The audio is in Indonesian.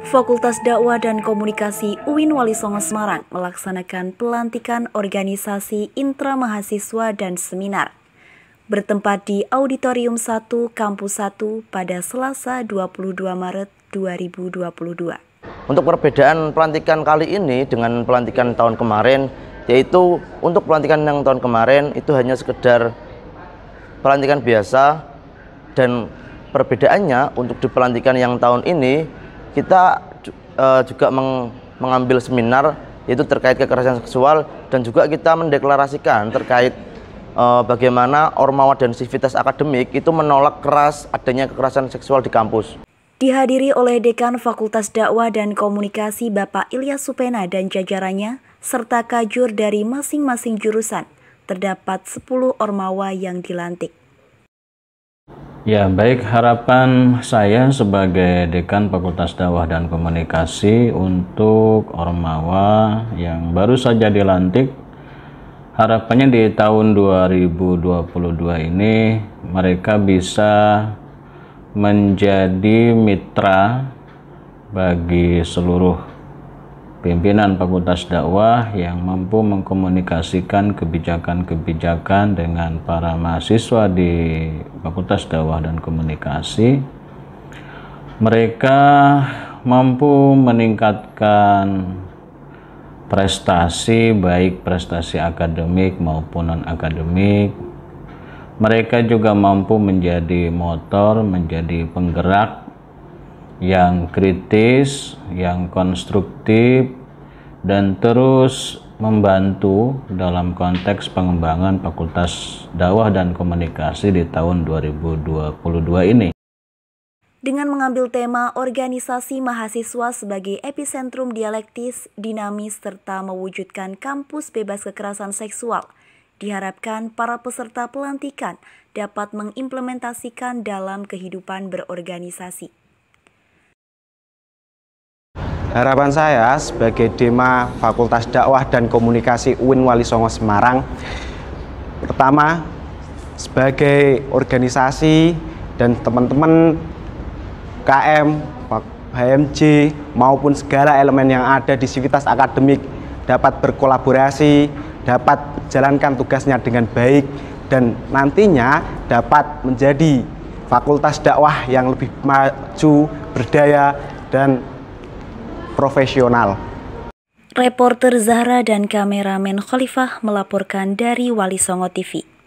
Fakultas Dakwah dan Komunikasi UIN Wali Songo Semarang melaksanakan pelantikan organisasi intra mahasiswa dan seminar bertempat di Auditorium 1 Kampus 1 pada Selasa 22 Maret 2022. Untuk perbedaan pelantikan kali ini dengan pelantikan tahun kemarin, yaitu untuk pelantikan yang tahun kemarin itu hanya sekedar pelantikan biasa dan perbedaannya untuk di pelantikan yang tahun ini kita uh, juga meng mengambil seminar yaitu terkait kekerasan seksual dan juga kita mendeklarasikan terkait uh, bagaimana Ormawa dan Sivitas Akademik itu menolak keras adanya kekerasan seksual di kampus. Dihadiri oleh Dekan Fakultas Dakwah dan Komunikasi Bapak Ilyas Supena dan jajarannya, serta kajur dari masing-masing jurusan, terdapat 10 Ormawa yang dilantik. Ya, baik harapan saya sebagai dekan Fakultas Dawah dan Komunikasi untuk Ormawa yang baru saja dilantik harapannya di tahun 2022 ini mereka bisa menjadi mitra bagi seluruh pimpinan Fakultas Dakwah yang mampu mengkomunikasikan kebijakan-kebijakan dengan para mahasiswa di Fakultas Dakwah dan Komunikasi. Mereka mampu meningkatkan prestasi baik prestasi akademik maupun non-akademik. Mereka juga mampu menjadi motor, menjadi penggerak yang kritis, yang konstruktif, dan terus membantu dalam konteks pengembangan Fakultas Dawah dan Komunikasi di tahun 2022 ini. Dengan mengambil tema organisasi mahasiswa sebagai epicentrum dialektis, dinamis, serta mewujudkan kampus bebas kekerasan seksual, diharapkan para peserta pelantikan dapat mengimplementasikan dalam kehidupan berorganisasi. Harapan saya sebagai Dema Fakultas Dakwah dan Komunikasi UIN Wali Songo Semarang Pertama, sebagai organisasi dan teman-teman KM, HMJ maupun segala elemen yang ada di sivitas akademik dapat berkolaborasi, dapat jalankan tugasnya dengan baik dan nantinya dapat menjadi fakultas dakwah yang lebih maju, berdaya dan profesional. Reporter Zahra dan kameramen Khalifah melaporkan dari Wali Songo TV.